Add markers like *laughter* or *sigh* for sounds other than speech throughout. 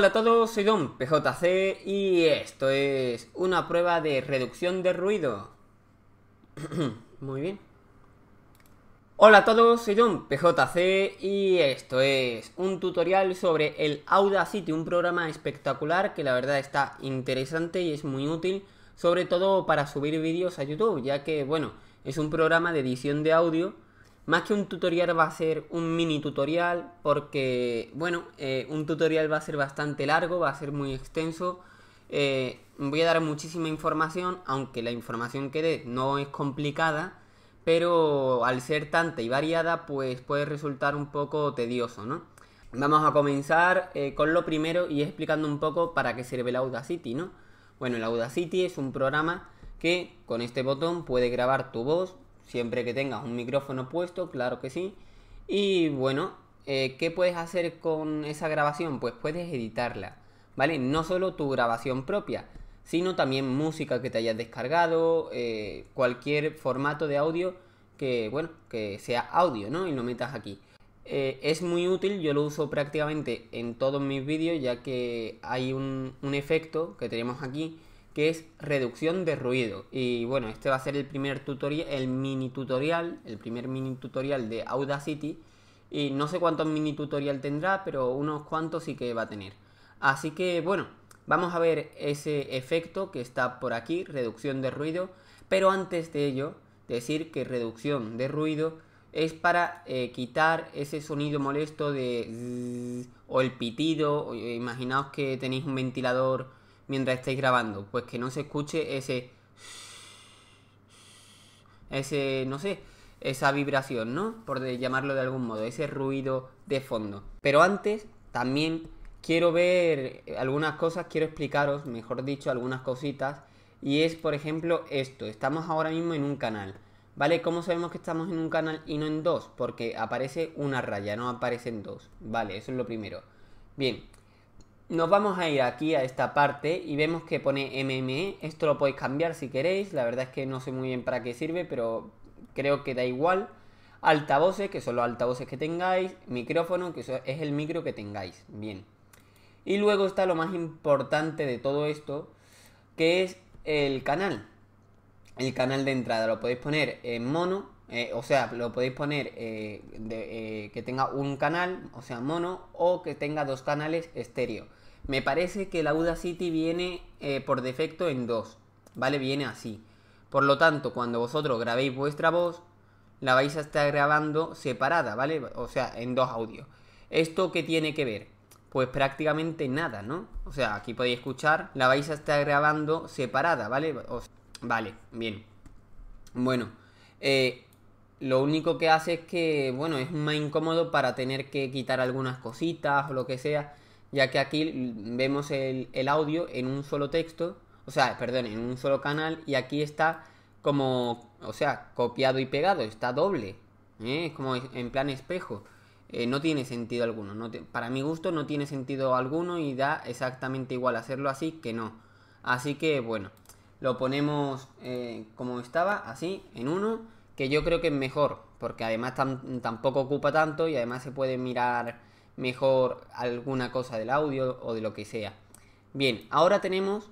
Hola a todos, soy Don PJC y esto es una prueba de reducción de ruido. *clears throat* Muy bien. Hola a todos, soy Don PJC y esto es un tutorial sobre el Audacity, un programa espectacular que la verdad está interesante y es muy útil, sobre todo para subir vídeos a YouTube, ya que bueno, es un programa de edición de audio más que un tutorial va a ser un mini tutorial porque, bueno, eh, un tutorial va a ser bastante largo, va a ser muy extenso. Eh, voy a dar muchísima información, aunque la información que dé no es complicada, pero al ser tanta y variada, pues puede resultar un poco tedioso, ¿no? Vamos a comenzar eh, con lo primero y explicando un poco para qué sirve el Audacity, ¿no? Bueno, el Audacity es un programa que con este botón puede grabar tu voz, siempre que tengas un micrófono puesto, claro que sí. Y bueno, eh, ¿qué puedes hacer con esa grabación? Pues puedes editarla, ¿vale? No solo tu grabación propia, sino también música que te hayas descargado, eh, cualquier formato de audio que, bueno, que sea audio, ¿no? Y lo metas aquí. Eh, es muy útil, yo lo uso prácticamente en todos mis vídeos, ya que hay un, un efecto que tenemos aquí, que es reducción de ruido. Y bueno, este va a ser el primer tutorial, el mini tutorial, el primer mini tutorial de Audacity. Y no sé cuántos mini tutorial tendrá, pero unos cuantos sí que va a tener. Así que bueno, vamos a ver ese efecto que está por aquí, reducción de ruido. Pero antes de ello, decir que reducción de ruido es para eh, quitar ese sonido molesto de o el pitido. Imaginaos que tenéis un ventilador mientras estáis grabando. Pues que no se escuche ese... Ese, no sé, esa vibración, ¿no? Por llamarlo de algún modo, ese ruido de fondo. Pero antes, también quiero ver algunas cosas, quiero explicaros, mejor dicho, algunas cositas. Y es, por ejemplo, esto. Estamos ahora mismo en un canal. ¿Vale? ¿Cómo sabemos que estamos en un canal y no en dos? Porque aparece una raya, no aparecen dos. Vale, eso es lo primero. Bien, nos vamos a ir aquí a esta parte y vemos que pone MME. Esto lo podéis cambiar si queréis. La verdad es que no sé muy bien para qué sirve, pero creo que da igual. Altavoces, que son los altavoces que tengáis. Micrófono, que es el micro que tengáis. Bien. Y luego está lo más importante de todo esto, que es el canal. El canal de entrada lo podéis poner en mono eh, o sea, lo podéis poner eh, eh, que tenga un canal, o sea, mono, o que tenga dos canales estéreo. Me parece que la Audacity viene por defecto en dos, ¿vale? Viene así. Por lo tanto, cuando vosotros grabéis vuestra voz, la vais a estar grabando separada, ¿vale? O sea, en dos audios. ¿Esto qué tiene que ver? Pues prácticamente nada, ¿no? O sea, aquí podéis escuchar, la vais a estar grabando separada, ¿vale? vale, bien. Bueno, eh, lo único que hace es que, bueno, es más incómodo para tener que quitar algunas cositas o lo que sea, ya que aquí vemos el, audio en un solo texto, o sea, perdón, en un solo canal y aquí está como, o sea, copiado y pegado, está doble, ¿eh? es como en plan espejo. Eh, no tiene sentido alguno. para mi gusto no tiene sentido alguno y da exactamente igual hacerlo así que no. Así que bueno, lo ponemos eh, como estaba, así, en uno que yo creo que es mejor, porque además tampoco ocupa tanto y además se puede mirar mejor alguna cosa del audio o de lo que sea. Bien, ahora tenemos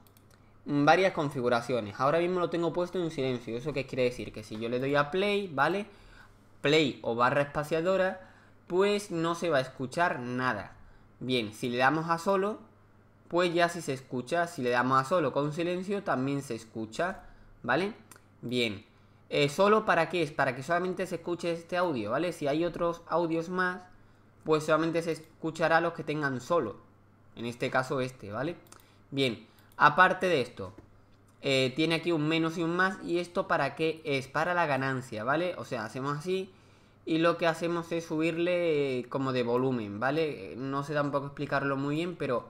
varias configuraciones. Ahora mismo lo tengo puesto en silencio. ¿Eso qué quiere decir? Que si yo le doy a play, ¿vale? Play o barra espaciadora, pues no se va a escuchar nada. Bien, si le damos a solo, pues ya si se escucha. Si le damos a solo con silencio, también se escucha, ¿vale? Bien, eh, ¿Solo para qué es? Para que solamente se escuche este audio, ¿vale? Si hay otros audios más, pues solamente se escuchará los que tengan solo. En este caso este, ¿vale? Bien, aparte de esto, eh, tiene aquí un menos y un más. ¿Y esto para qué es? Para la ganancia, ¿vale? O sea, hacemos así y lo que hacemos es subirle eh, como de volumen, ¿vale? No sé tampoco explicarlo muy bien, pero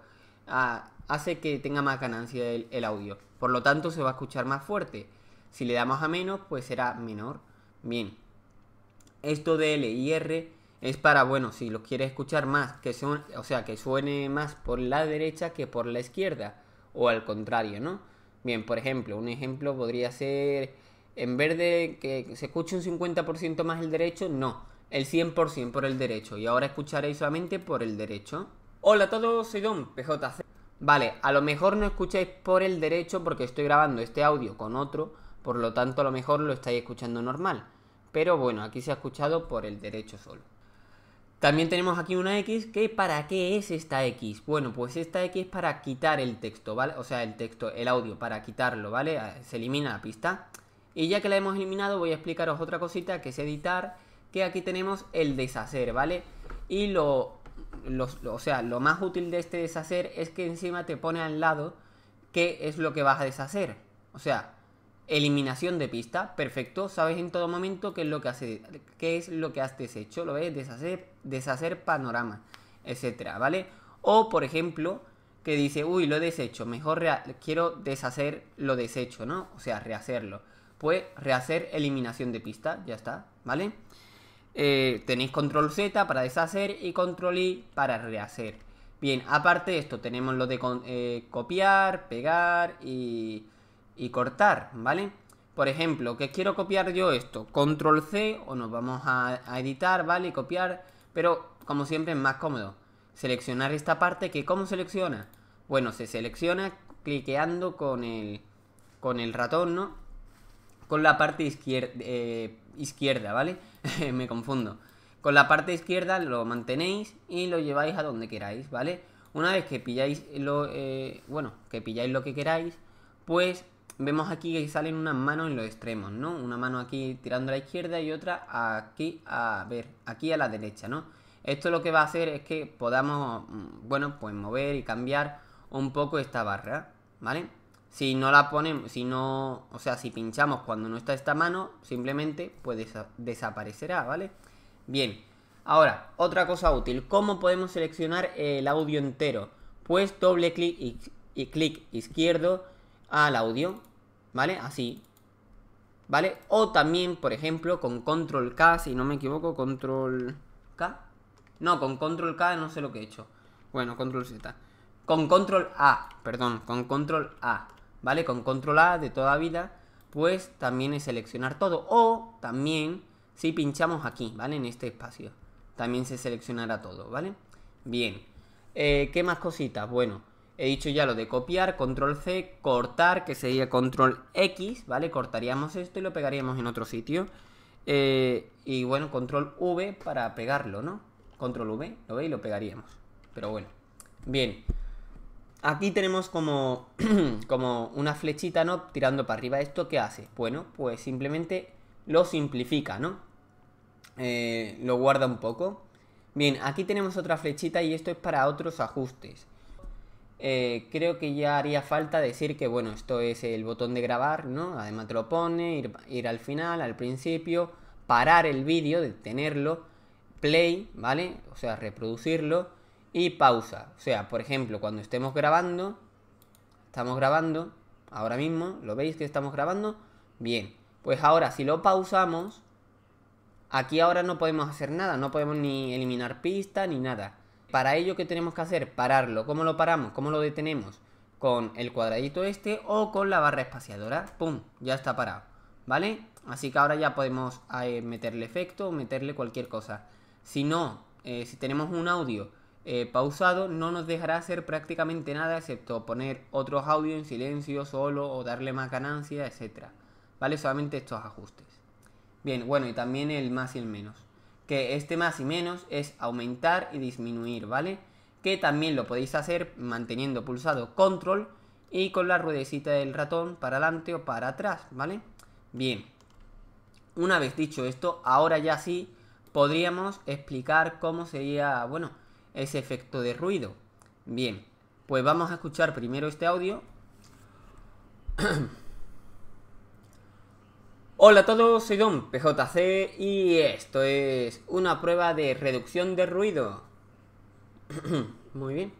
ah, hace que tenga más ganancia el audio. Por lo tanto, se va a escuchar más fuerte. Si le damos a menos, pues será menor. Bien. Esto de L y R es para, bueno, si lo quieres escuchar más, que son, o sea, que suene más por la derecha que por la izquierda. O al contrario, ¿no? Bien, por ejemplo, un ejemplo podría ser, en vez de que se escuche un 50% más el derecho, no, el 100% por el derecho. Y ahora escucharéis solamente por el derecho. Hola a todos, soy Don PJC. Vale, a lo mejor no escucháis por el derecho porque estoy grabando este audio con otro por lo tanto a lo mejor lo estáis escuchando normal. Pero bueno, aquí se ha escuchado por el derecho solo. También tenemos aquí una X, que ¿para qué es esta X? Bueno, pues esta X es para quitar el texto, ¿vale? O sea, el texto, el audio, para quitarlo, ¿vale? Ah, se elimina la pista. Y ya que la hemos eliminado, voy a explicaros otra cosita que es editar, que aquí tenemos el deshacer, ¿vale? Y lo, o sea, lo más útil de este deshacer es que encima te pone al lado qué es lo que vas a deshacer. O sea, Eliminación de pista, perfecto. Sabes en todo momento qué es lo que, hace, qué es lo que has deshecho, lo ves, deshacer, deshacer panorama, etcétera, ¿vale? O, por ejemplo, que dice, uy, lo he deshecho, mejor quiero deshacer lo deshecho, ¿no? O sea, rehacerlo. Pues rehacer eliminación de pista, ya está, ¿vale? Eh, tenéis control Z para deshacer y control I para rehacer. Bien, aparte de esto, tenemos lo de eh, copiar, pegar y y cortar, ¿vale? Por ejemplo, que quiero copiar yo esto, control C, o nos vamos a, editar, ¿vale? Y copiar, pero como siempre es más cómodo. Seleccionar esta parte, que ¿cómo selecciona? Bueno, se selecciona cliqueando con el, con el ratón, ¿no? Con la parte izquierda, eh, izquierda ¿vale? *laughs* Me confundo. Con la parte izquierda lo mantenéis y lo lleváis a donde queráis, ¿vale? Una vez que pilláis lo, eh, bueno, que pilláis lo que queráis, pues Vemos aquí que salen unas manos en los extremos, ¿no? Una mano aquí tirando a la izquierda y otra aquí a ver, aquí a la derecha, ¿no? Esto lo que va a hacer es que podamos, mm, bueno, pues mover y cambiar un poco esta barra, ¿vale? Si no la ponemos, si no, o sea, si pinchamos cuando no está esta mano, simplemente pues desaparecerá, ¿vale? Bien, ahora, otra cosa útil, ¿cómo podemos seleccionar el audio entero? Pues doble clic y clic izquierdo al audio ¿Vale? Así. ¿Vale? O también, por ejemplo, con control K, si no me equivoco, control K. No, con control K no sé lo que he hecho. Bueno, control Z. Con control A, perdón, con control A. ¿Vale? Con control A de toda vida, pues también es seleccionar todo. O también, si pinchamos aquí, ¿vale? En este espacio, también se seleccionará todo, ¿vale? Bien. Eh, ¿Qué más cositas? Bueno, He dicho ya lo de copiar, control C, cortar, que sería control X, ¿vale? Cortaríamos esto y lo pegaríamos en otro sitio. Eh, y bueno, control V para pegarlo, ¿no? Control V, lo veis, lo pegaríamos. Pero bueno, bien. Aquí tenemos como, *clears throat* como una flechita, ¿no? Tirando para arriba. ¿Esto qué hace? Bueno, pues simplemente lo simplifica, ¿no? Eh, lo guarda un poco. Bien, aquí tenemos otra flechita y esto es para otros ajustes. Eh, creo que ya haría falta decir que, bueno, esto es el botón de grabar, ¿no? Además te lo pone, ir, ir al final, al principio, parar el vídeo, detenerlo, play, ¿vale? O sea, reproducirlo y pausa. O sea, por ejemplo, cuando estemos grabando, estamos grabando, ahora mismo, ¿lo veis que estamos grabando? Bien, pues ahora si lo pausamos, aquí ahora no podemos hacer nada, no podemos ni eliminar pista ni nada. Para ello, ¿qué tenemos que hacer? Pararlo. ¿Cómo lo paramos? ¿Cómo lo detenemos? Con el cuadradito este o con la barra espaciadora. ¡Pum! Ya está parado. ¿Vale? Así que ahora ya podemos eh, meterle efecto o meterle cualquier cosa. Si no, eh, si tenemos un audio eh, pausado, no nos dejará hacer prácticamente nada excepto poner otros audios en silencio solo o darle más ganancia, etc. ¿Vale? Solamente estos ajustes. Bien, bueno, y también el más y el menos que este más y menos es aumentar y disminuir, ¿vale? Que también lo podéis hacer manteniendo pulsado control y con la ruedecita del ratón para adelante o para atrás, ¿vale? Bien, una vez dicho esto, ahora ya sí podríamos explicar cómo sería, bueno, ese efecto de ruido. Bien, pues vamos a escuchar primero este audio. *clears throat* Hola a todos, soy Don PJC y esto es una prueba de reducción de ruido. *clears throat* Muy bien.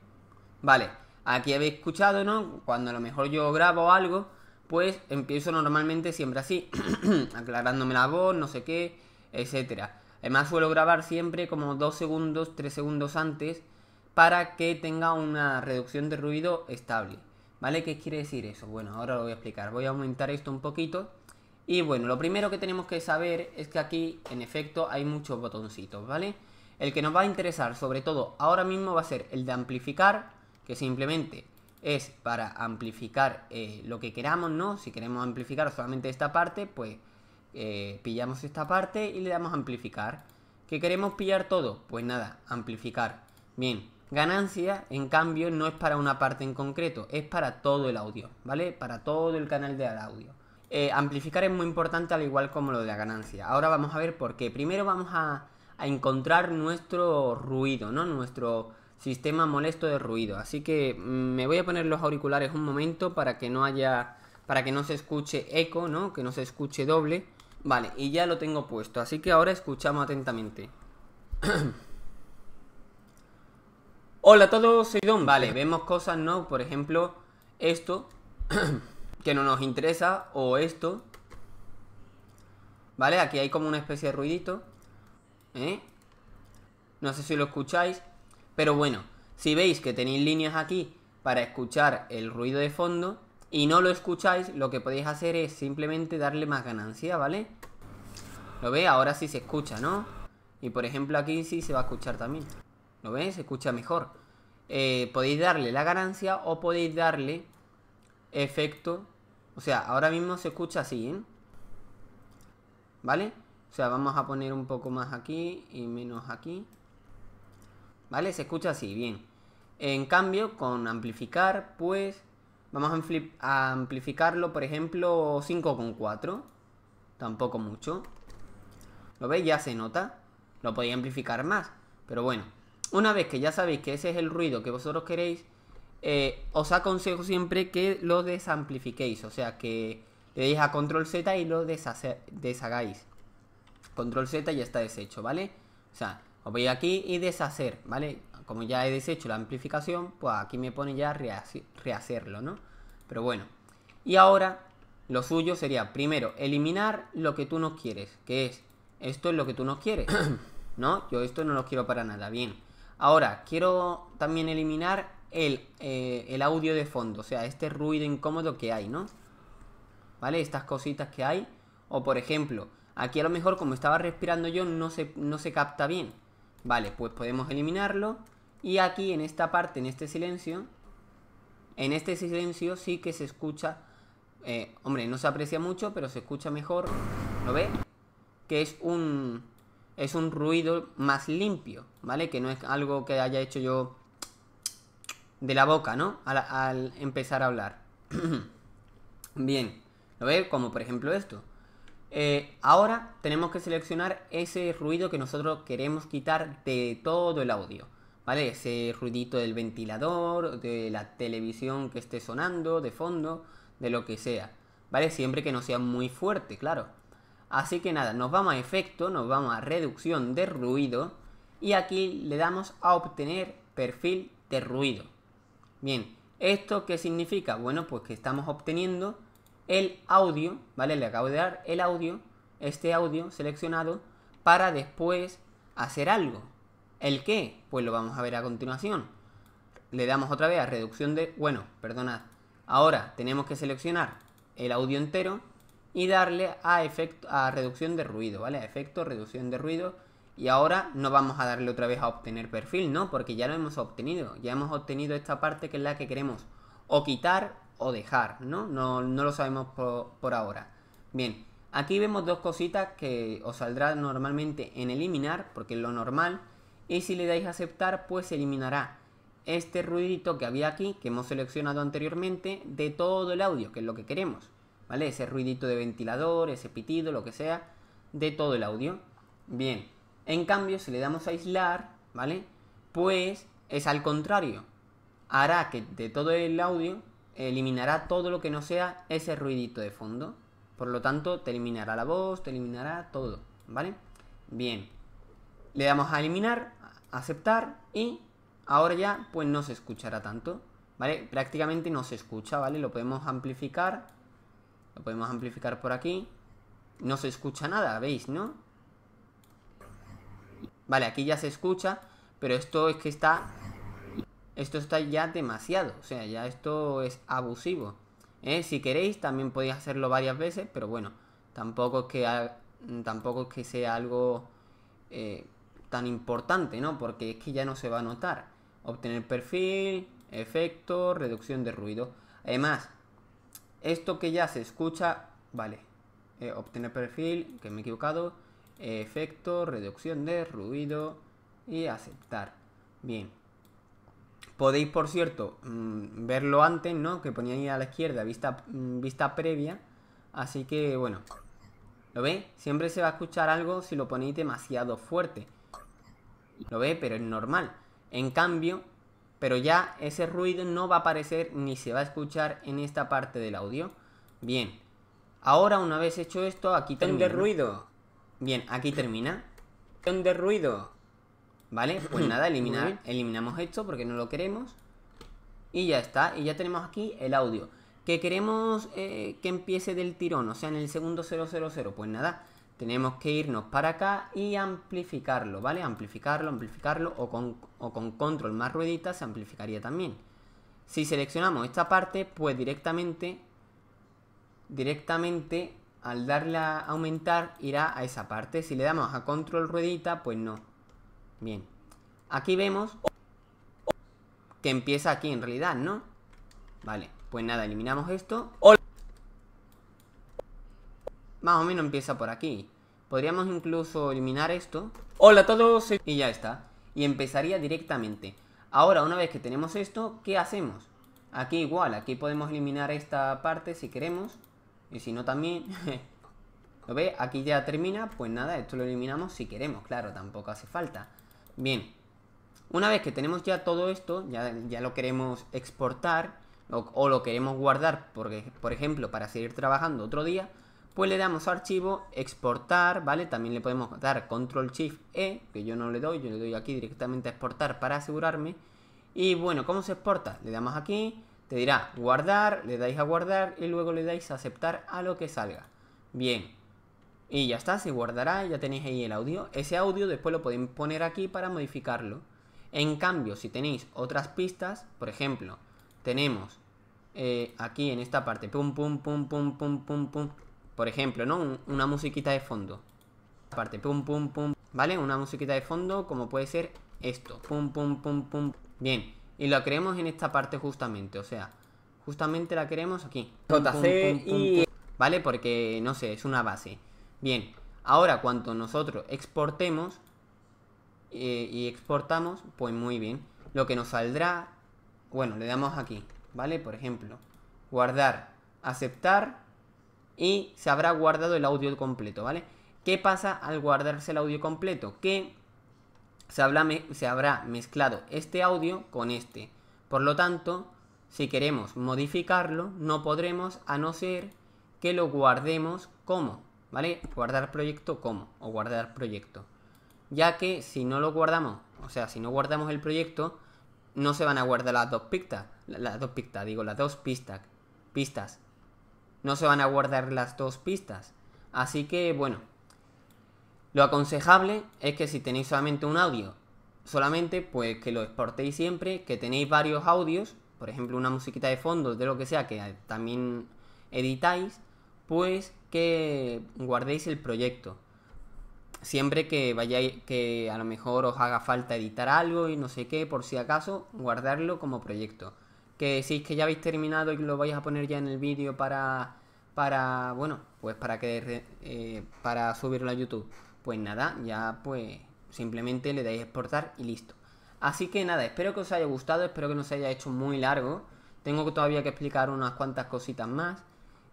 Vale, aquí habéis escuchado, ¿no? Cuando a lo mejor yo grabo algo, pues empiezo normalmente siempre así, *clears throat* aclarándome la voz, no sé qué, etcétera. Además suelo grabar siempre como 2 segundos, 3 segundos antes para que tenga una reducción de ruido estable. ¿Vale? ¿Qué quiere decir eso? Bueno, ahora lo voy a explicar. Voy a aumentar esto un poquito y bueno, lo primero que tenemos que saber es que aquí, en efecto, hay muchos botoncitos, ¿vale? El que nos va a interesar, sobre todo ahora mismo, va a ser el de amplificar, que simplemente es para amplificar eh, lo que queramos, ¿no? Si queremos amplificar solamente esta parte, pues eh, pillamos esta parte y le damos amplificar. ¿Que queremos pillar todo? Pues nada, amplificar. Bien, ganancia, en cambio, no es para una parte en concreto, es para todo el audio, ¿vale? Para todo el canal de audio. Eh, amplificar es muy importante al igual como lo de la ganancia. Ahora vamos a ver por qué. Primero vamos a, encontrar nuestro ruido, ¿no? Nuestro sistema molesto de ruido. Así que mm, me voy a poner los auriculares un momento para que no haya. para que no se escuche eco, ¿no? Que no se escuche doble. Vale, y ya lo tengo puesto. Así que ahora escuchamos atentamente. *clears throat* Hola a todos, soy Vale, vemos cosas, ¿no? Por ejemplo, esto. *clears throat* que no nos interesa, o esto. ¿Vale? Aquí hay como una especie de ruidito. ¿Eh? No sé si lo escucháis, pero bueno, si veis que tenéis líneas aquí para escuchar el ruido de fondo y no lo escucháis, lo que podéis hacer es simplemente darle más ganancia, ¿vale? ¿Lo veis. Ahora sí se escucha, ¿no? Y por ejemplo aquí sí se va a escuchar también. ¿Lo veis? Se escucha mejor. Eh, podéis darle la ganancia o podéis darle efecto. O sea, ahora mismo se escucha así, ¿eh? ¿Vale? O sea, vamos a poner un poco más aquí y menos aquí. ¿Vale? Se escucha así, bien. En cambio, con amplificar, pues vamos a, amplificarlo, por ejemplo, 5,4. Tampoco mucho. ¿Lo veis? Ya se nota. Lo podía amplificar más. Pero bueno, una vez que ya sabéis que ese es el ruido que vosotros queréis, eh, os aconsejo siempre que lo desamplifiquéis, o sea, que le deis a control Z y lo deshagáis. Control Z ya está deshecho, ¿vale? O sea, os voy aquí y deshacer, ¿vale? Como ya he deshecho la amplificación, pues aquí me pone ya rehacerlo, ¿no? Pero bueno. Y ahora, lo suyo sería, primero, eliminar lo que tú no quieres, que es, esto es lo que tú no quieres, *coughs* ¿no? Yo esto no lo quiero para nada, bien. Ahora, quiero también eliminar eh, el, audio de fondo, o sea, este ruido incómodo que hay, ¿no? ¿Vale? Estas cositas que hay. O por ejemplo, aquí a lo mejor como estaba respirando yo no se, no se capta bien. Vale, pues podemos eliminarlo. Y aquí en esta parte, en este silencio, en este silencio sí que se escucha, eh, hombre, no se aprecia mucho, pero se escucha mejor, ¿lo ve? Que es un, es un ruido más limpio, ¿vale? Que no es algo que haya hecho yo de la boca, ¿no? Al, empezar a hablar. *clears throat* Bien, ¿lo ve? Como por ejemplo esto. Eh, ahora tenemos que seleccionar ese ruido que nosotros queremos quitar de todo el audio. ¿Vale? Ese ruidito del ventilador, de la televisión que esté sonando, de fondo, de lo que sea. ¿Vale? Siempre que no sea muy fuerte, claro. Así que nada, nos vamos a efecto, nos vamos a reducción de ruido y aquí le damos a obtener perfil de ruido. Bien, ¿esto qué significa? Bueno, pues que estamos obteniendo el audio, ¿vale? Le acabo de dar el audio, este audio seleccionado, para después hacer algo. ¿El qué? Pues lo vamos a ver a continuación. Le damos otra vez a reducción de... Bueno, perdonad. Ahora tenemos que seleccionar el audio entero y darle a, efecto, a reducción de ruido, ¿vale? A efecto, reducción de ruido y ahora no vamos a darle otra vez a obtener perfil, ¿no? Porque ya lo hemos obtenido, ya hemos obtenido esta parte que es la que queremos o quitar o dejar, ¿no? No, no lo sabemos por, por ahora. Bien, aquí vemos dos cositas que os saldrá normalmente en eliminar, porque es lo normal, y si le dais a aceptar, pues eliminará este ruidito que había aquí, que hemos seleccionado anteriormente, de todo el audio, que es lo que queremos, ¿vale? Ese ruidito de ventilador, ese pitido, lo que sea, de todo el audio. Bien, en cambio, si le damos a aislar, ¿vale? Pues es al contrario. Hará que de todo el audio eliminará todo lo que no sea ese ruidito de fondo. Por lo tanto, te eliminará la voz, te eliminará todo, ¿vale? Bien. Le damos a eliminar, aceptar y ahora ya pues no se escuchará tanto, ¿vale? Prácticamente no se escucha, ¿vale? Lo podemos amplificar, lo podemos amplificar por aquí. No se escucha nada, ¿veis, no? Vale, aquí ya se escucha, pero esto es que está... Esto está ya demasiado, o sea, ya esto es abusivo. ¿eh? Si queréis, también podéis hacerlo varias veces, pero bueno, tampoco es que, tampoco que sea algo eh, tan importante, ¿no? Porque es que ya no se va a notar. Obtener perfil, efecto, reducción de ruido. Además, esto que ya se escucha, vale, eh, obtener perfil, que me he equivocado, efecto, reducción de ruido y aceptar. Bien. Podéis, por cierto, mm, verlo antes, ¿no? Que ponía ahí a la izquierda, vista, mm, vista previa. Así que, bueno. ¿Lo ve Siempre se va a escuchar algo si lo ponéis demasiado fuerte. ¿Lo ve, Pero es normal. En cambio, pero ya ese ruido no va a aparecer ni se va a escuchar en esta parte del audio. Bien. Ahora, una vez hecho esto, aquí tengo... ruido. Bien, aquí termina. ¿Dónde ruido. ¿Vale? Pues *clears throat* nada, eliminamos esto porque no lo queremos. Y ya está. Y ya tenemos aquí el audio. Que queremos eh, que empiece del tirón, o sea, en el segundo 000. Pues nada, tenemos que irnos para acá y amplificarlo, ¿vale? Amplificarlo, amplificarlo o con, o con control más ruedita se amplificaría también. Si seleccionamos esta parte, pues directamente, directamente al darle a aumentar irá a esa parte. Si le damos a control ruedita, pues no. Bien. Aquí vemos que empieza aquí en realidad, ¿no? Vale, pues nada, eliminamos esto. Más o menos empieza por aquí. Podríamos incluso eliminar esto. Hola a todos. Y ya está. Y empezaría directamente. Ahora, una vez que tenemos esto, ¿qué hacemos? Aquí igual, aquí podemos eliminar esta parte si queremos. Y si no también... *laughs* ¿Lo ve? Aquí ya termina. Pues nada, esto lo eliminamos si queremos. Claro, tampoco hace falta. Bien. Una vez que tenemos ya todo esto, ya, ya lo queremos exportar o, lo queremos guardar, porque, por ejemplo, para seguir trabajando otro día, pues le damos archivo, exportar, ¿vale? También le podemos dar control shift E, que yo no le doy, yo le doy aquí directamente a exportar para asegurarme. Y bueno, ¿cómo se exporta? Le damos aquí, te dirá guardar, le dais a guardar y luego le dais a aceptar a lo que salga. Bien. Y ya está, se guardará, ya tenéis ahí el audio. Ese audio después lo podéis poner aquí para modificarlo. En cambio, si tenéis otras pistas, por ejemplo, tenemos eh, aquí en esta parte, pum, pum, pum, pum, pum, pum, pum, por ejemplo, ¿no? una musiquita de fondo. Parte, pum, pum, pum, ¿vale? Una musiquita de fondo como puede ser esto, pum, pum, pum, pum. Bien, y la creemos en esta parte justamente, o sea, justamente la creemos aquí. Total. y... ¿Vale? Porque, no sé, es una base. Bien, ahora cuando nosotros exportemos eh, y exportamos, pues muy bien. Lo que nos saldrá, bueno, le damos aquí, ¿vale? Por ejemplo, guardar, aceptar y se habrá guardado el audio completo, ¿vale? ¿Qué pasa al guardarse el audio completo? Que se, habrá mezclado este audio con este. Por lo tanto, si queremos modificarlo, no podremos a no ser que lo guardemos como, ¿vale? Guardar proyecto como o guardar proyecto. Ya que si no lo guardamos, o sea, si no guardamos el proyecto, no se van a guardar las dos pistas, las dos pistas, digo, las dos pistas, pistas. No se van a guardar las dos pistas. Así que, bueno, lo aconsejable es que si tenéis solamente un audio, solamente pues que lo exportéis siempre, que tenéis varios audios, por ejemplo una musiquita de fondo, de lo que sea, que también editáis, pues que guardéis el proyecto. Siempre que vayáis, que a lo mejor os haga falta editar algo y no sé qué, por si acaso, guardarlo como proyecto. Que si es que ya habéis terminado y lo vais a poner ya en el vídeo para, para, bueno, pues para que, eh, para subirlo a YouTube pues nada, ya pues simplemente le dais exportar y listo. Así que nada, espero que os haya gustado, espero que no se haya hecho muy largo. Tengo todavía que explicar unas cuantas cositas más.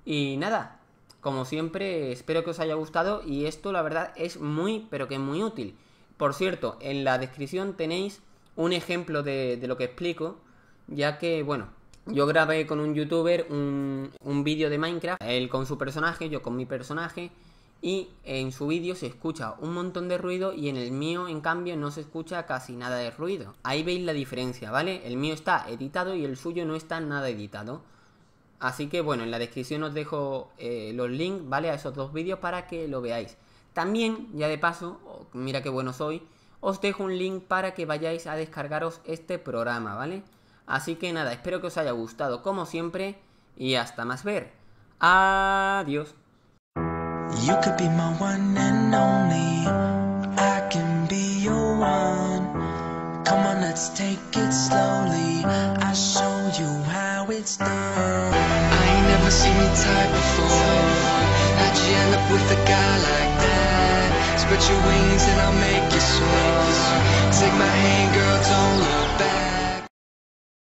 Y nada, como siempre, espero que os haya gustado y esto la verdad es muy, pero que muy útil. Por cierto, en la descripción tenéis un ejemplo de, lo que explico, ya que, bueno, yo grabé con un youtuber un, un vídeo de Minecraft, él con su personaje, yo con mi personaje, y en su vídeo se escucha un montón de ruido y en el mío en cambio no se escucha casi nada de ruido. Ahí veis la diferencia, ¿vale? El mío está editado y el suyo no está nada editado. Así que bueno, en la descripción os dejo eh, los links, ¿vale? A esos dos vídeos para que lo veáis. También, ya de paso, mira qué bueno soy, os dejo un link para que vayáis a descargaros este programa, ¿vale? Así que nada, espero que os haya gustado como siempre y hasta más ver. Adiós. You could be my one and only. I can be your one. Come on, let's take it slowly. I'll show you how it's done. I ain't never seen me tie before. How'd you end up with a guy like that? Spread your wings and I'll make you soar. Take my hand, girl, don't look back.